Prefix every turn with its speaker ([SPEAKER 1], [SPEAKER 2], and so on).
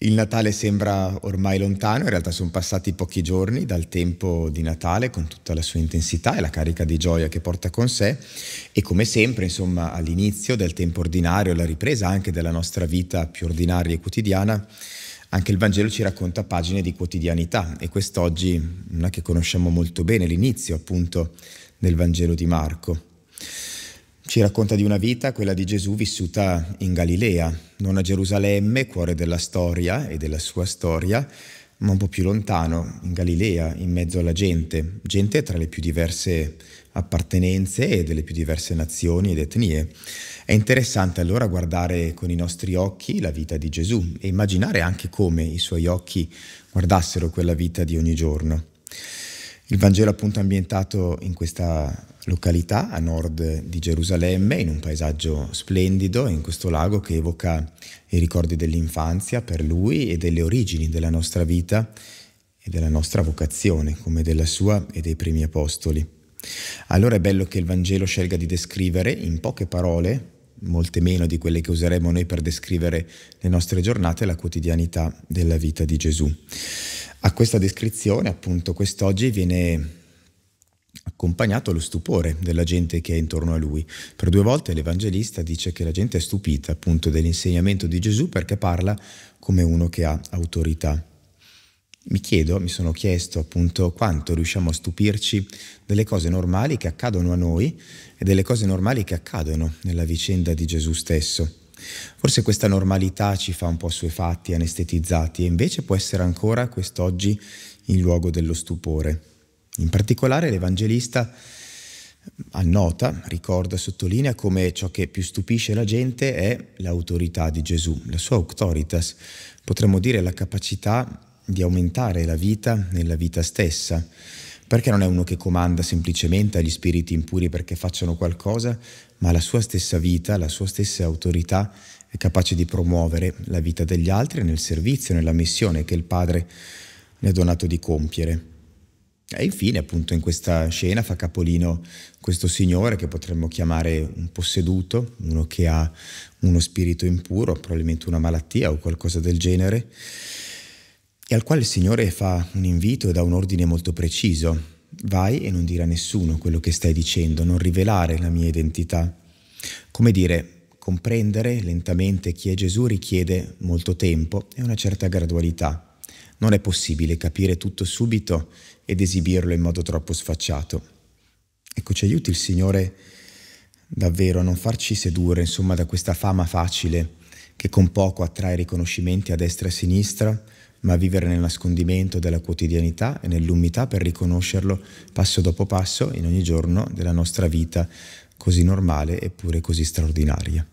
[SPEAKER 1] Il Natale sembra ormai lontano, in realtà sono passati pochi giorni dal tempo di Natale con tutta la sua intensità e la carica di gioia che porta con sé e come sempre, insomma, all'inizio del tempo ordinario, la ripresa anche della nostra vita più ordinaria e quotidiana, anche il Vangelo ci racconta pagine di quotidianità e quest'oggi una che conosciamo molto bene, l'inizio appunto del Vangelo di Marco. Ci racconta di una vita, quella di Gesù, vissuta in Galilea, non a Gerusalemme, cuore della storia e della sua storia, ma un po' più lontano, in Galilea, in mezzo alla gente, gente tra le più diverse appartenenze e delle più diverse nazioni ed etnie. È interessante allora guardare con i nostri occhi la vita di Gesù e immaginare anche come i suoi occhi guardassero quella vita di ogni giorno. Il Vangelo appunto è ambientato in questa località a nord di Gerusalemme, in un paesaggio splendido, in questo lago che evoca i ricordi dell'infanzia per lui e delle origini della nostra vita e della nostra vocazione, come della sua e dei primi apostoli. Allora è bello che il Vangelo scelga di descrivere in poche parole, molte meno di quelle che useremo noi per descrivere le nostre giornate, la quotidianità della vita di Gesù. A questa descrizione, appunto, quest'oggi viene accompagnato lo stupore della gente che è intorno a lui. Per due volte l'Evangelista dice che la gente è stupita appunto dell'insegnamento di Gesù perché parla come uno che ha autorità. Mi chiedo, mi sono chiesto appunto quanto riusciamo a stupirci delle cose normali che accadono a noi e delle cose normali che accadono nella vicenda di Gesù stesso. Forse questa normalità ci fa un po' assuefatti, anestetizzati e invece può essere ancora quest'oggi il luogo dello stupore. In particolare l'Evangelista annota, ricorda, sottolinea come ciò che più stupisce la gente è l'autorità di Gesù, la sua auctoritas, potremmo dire la capacità di aumentare la vita nella vita stessa perché non è uno che comanda semplicemente agli spiriti impuri perché facciano qualcosa, ma la sua stessa vita, la sua stessa autorità è capace di promuovere la vita degli altri nel servizio, nella missione che il Padre le ha donato di compiere. E infine, appunto, in questa scena fa capolino questo signore che potremmo chiamare un posseduto, uno che ha uno spirito impuro, probabilmente una malattia o qualcosa del genere, e al quale il Signore fa un invito e dà un ordine molto preciso. Vai e non dire a nessuno quello che stai dicendo, non rivelare la mia identità. Come dire, comprendere lentamente chi è Gesù richiede molto tempo e una certa gradualità. Non è possibile capire tutto subito ed esibirlo in modo troppo sfacciato. Ecco, ci aiuti il Signore davvero a non farci sedurre, insomma, da questa fama facile che con poco attrae riconoscimenti a destra e a sinistra, ma vivere nel nascondimento della quotidianità e nell'umiltà per riconoscerlo passo dopo passo in ogni giorno della nostra vita così normale eppure così straordinaria.